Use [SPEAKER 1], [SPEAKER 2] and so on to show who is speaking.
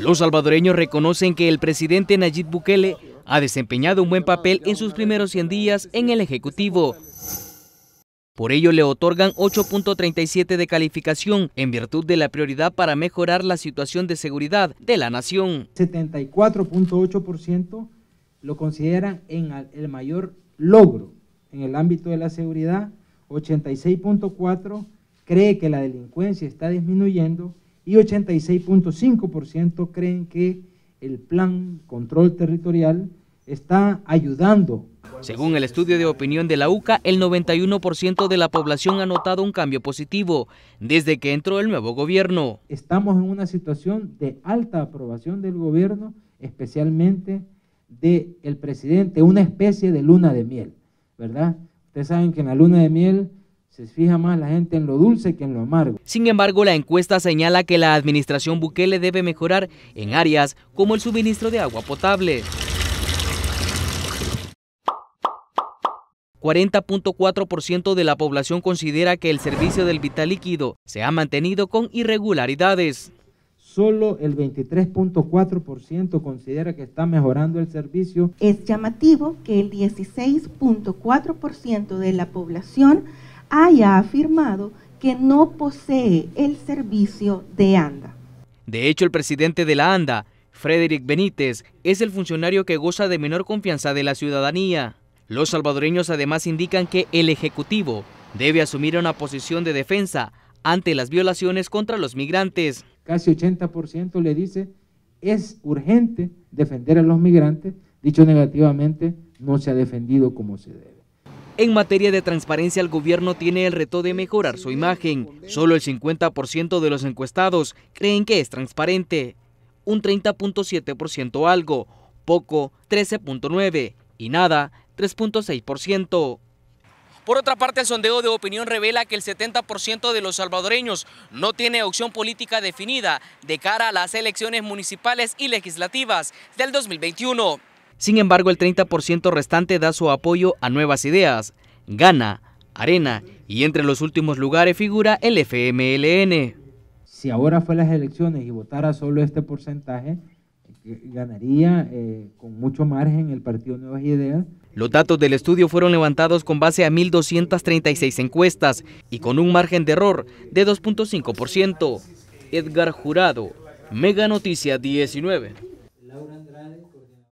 [SPEAKER 1] Los salvadoreños reconocen que el presidente Nayib Bukele ha desempeñado un buen papel en sus primeros 100 días en el Ejecutivo. Por ello le otorgan 8.37 de calificación en virtud de la prioridad para mejorar la situación de seguridad de la nación.
[SPEAKER 2] 74.8% lo consideran el mayor logro en el ámbito de la seguridad, 86.4% cree que la delincuencia está disminuyendo y 86.5% creen que el plan control territorial está ayudando.
[SPEAKER 1] Según el estudio de opinión de la UCA, el 91% de la población ha notado un cambio positivo desde que entró el nuevo gobierno.
[SPEAKER 2] Estamos en una situación de alta aprobación del gobierno, especialmente del el presidente, una especie de luna de miel, ¿verdad? Ustedes saben que en la luna de miel se fija más la gente en lo dulce que en lo amargo.
[SPEAKER 1] Sin embargo, la encuesta señala que la administración Bukele debe mejorar en áreas como el suministro de agua potable. 40.4% de la población considera que el servicio del vital líquido se ha mantenido con irregularidades.
[SPEAKER 2] Solo el 23.4% considera que está mejorando el
[SPEAKER 1] servicio. Es llamativo que el 16.4% de la población haya afirmado que no posee el servicio de ANDA. De hecho, el presidente de la ANDA, Frederick Benítez, es el funcionario que goza de menor confianza de la ciudadanía. Los salvadoreños además indican que el Ejecutivo debe asumir una posición de defensa ante las violaciones contra los migrantes.
[SPEAKER 2] Casi 80% le dice es urgente defender a los migrantes, dicho negativamente, no se ha defendido como se debe.
[SPEAKER 1] En materia de transparencia, el gobierno tiene el reto de mejorar su imagen. Solo el 50% de los encuestados creen que es transparente, un 30.7% algo, poco 13.9% y nada 3.6%. Por otra parte, el sondeo de opinión revela que el 70% de los salvadoreños no tiene opción política definida de cara a las elecciones municipales y legislativas del 2021. Sin embargo, el 30% restante da su apoyo a nuevas ideas, gana, arena y entre los últimos lugares figura el FMLN.
[SPEAKER 2] Si ahora fueran las elecciones y votara solo este porcentaje,
[SPEAKER 1] eh, ganaría eh, con mucho margen el Partido Nuevas Ideas. Los datos del estudio fueron levantados con base a 1.236 encuestas y con un margen de error de 2.5%. Edgar Jurado, Mega Noticia 19.